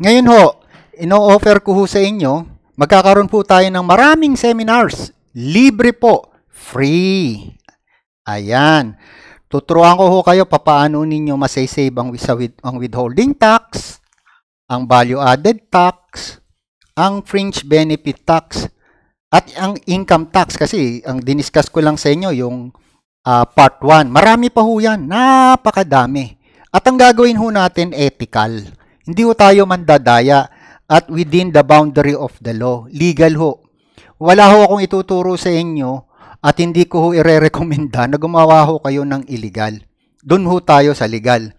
Ngayon ho, ino-offer ko ho sa inyo, magkakaroon po tayo ng maraming seminars. Libre po. Free. Ayan. Tuturuan ko ho kayo papaano ninyo masay ang, ang withholding tax, ang value added tax, ang fringe benefit tax, at ang income tax. Kasi ang diniscuss ko lang sa inyo yung uh, part 1. Marami pa ho yan. Napakadami. At ang gagawin ho natin ethical. Hindi ho tayo mandadaya at within the boundary of the law. Legal ho. Wala ho akong ituturo sa inyo at hindi ko ho ire-rekomenda na gumawa ho kayo ng illegal. Doon ho tayo sa legal.